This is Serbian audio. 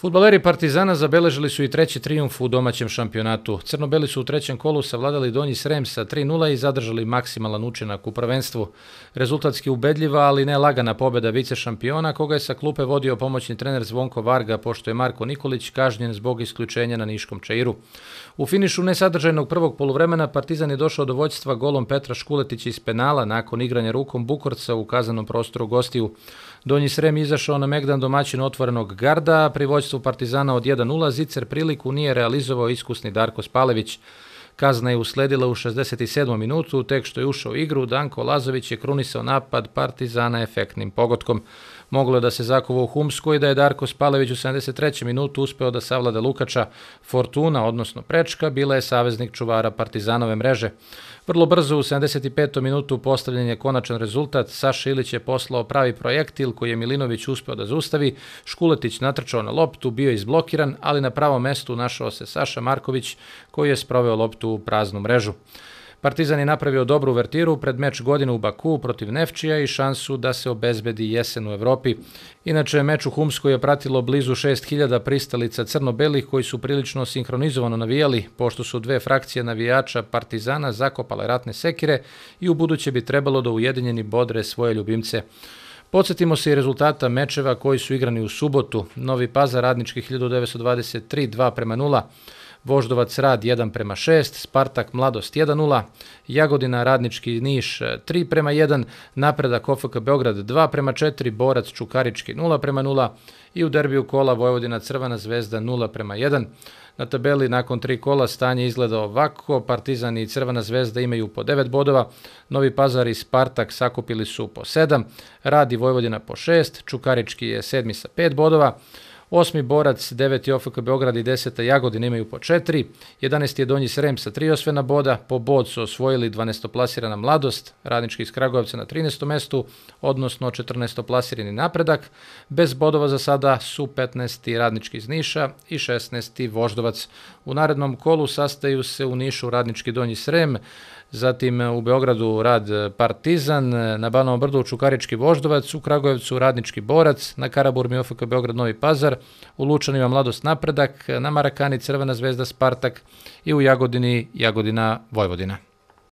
Futbaleri Partizana zabeležili su i treći trijumf u domaćem šampionatu. Crnobeli su u trećem kolu savladali Donji Srem sa 3-0 i zadržali maksimalan učinak u prvenstvu. Rezultatski ubedljiva, ali ne lagana pobeda vice šampiona, koga je sa klupe vodio pomoćni trener Zvonko Varga, pošto je Marko Nikolić kažnjen zbog isključenja na Niškom Čeiru. U finišu nesadržajnog prvog poluvremena Partizan je došao do vođstva golom Petra Škuletića iz penala nakon igranja rukom Bukorca u kazanom prostoru gostiju. Donji Srem izašao na Megdan domaćin otvorenog garda, a pri vodstvu Partizana od 1-0, Zicer priliku nije realizovao iskusni Darko Spalević, Kazna je usledila u 67. minutu, tek što je ušao igru, Danko Lazović je krunisao napad Partizana efektnim pogotkom. Moglo je da se zakovao u Humsku i da je Darko Spalević u 73. minutu uspeo da savlada Lukača. Fortuna, odnosno Prečka, bila je saveznik čuvara Partizanove mreže. Vrlo brzo u 75. minutu postavljen je konačan rezultat. Saša Ilić je poslao pravi projektil koji je Milinović uspeo da zustavi. Škuletić natrčao na loptu, bio je izblokiran, ali na pravom mestu našao se Saša Marković koji je sproveo loptu tu praznu mrežu. Partizan je napravio dobru vertiru pred meč godine u Baku protiv Nefčija i šansu da se obezbedi jesen u Evropi. Inače, meč u Humskoj je pratilo blizu 6000 pristalica crno-belih koji su prilično sinhronizovano navijali, pošto su dve frakcije navijača Partizana zakopale ratne sekire i u buduće bi trebalo da ujedinjeni bodre svoje ljubimce. Podsjetimo se i rezultata mečeva koji su igrani u subotu. Novi Pazar radnički 1923 2 prema 0, Voždovac Rad 1 prema 6, Spartak Mladost 1-0, Jagodina Radnički Niš 3 e, prema 1, Napredak OFK Beograd 2 prema 4, Borac Čukarički 0 prema 0 i u derbiju kola Vojvodina Crvena zvezda 0 prema 1. Na tabeli nakon tri kola stanje izgleda ovako, Partizan i Crvena zvezda imaju po 9 bodova, Novi Pazar i Spartak sakupili su po 7, Radi Vojvodina po 6, Čukarički je sedmi sa 5 bodova, Osmi Borac, deveti OFK Beograd i deseta Jagodina imaju po četiri. Jedanesti je Donji Srem sa tri osvena boda. Po bod su osvojili 12. plasirana Mladost, radnički iz Kragujevca na 13. mestu, odnosno 14. plasirani napredak. Bez bodova za sada su 15. radnički iz Niša i 16. Voždovac. U narednom kolu sastaju se u Nišu radnički Donji Srem, zatim u Beogradu rad Partizan, na Banovom brdu Čukarički Voždovac, u Kragujevcu radnički Borac, na Karaburmi OFK Beograd Novi Pazar, u Lučanima Mladost napredak, na Marakani Crvena zvezda Spartak i u Jagodini Jagodina Vojvodina.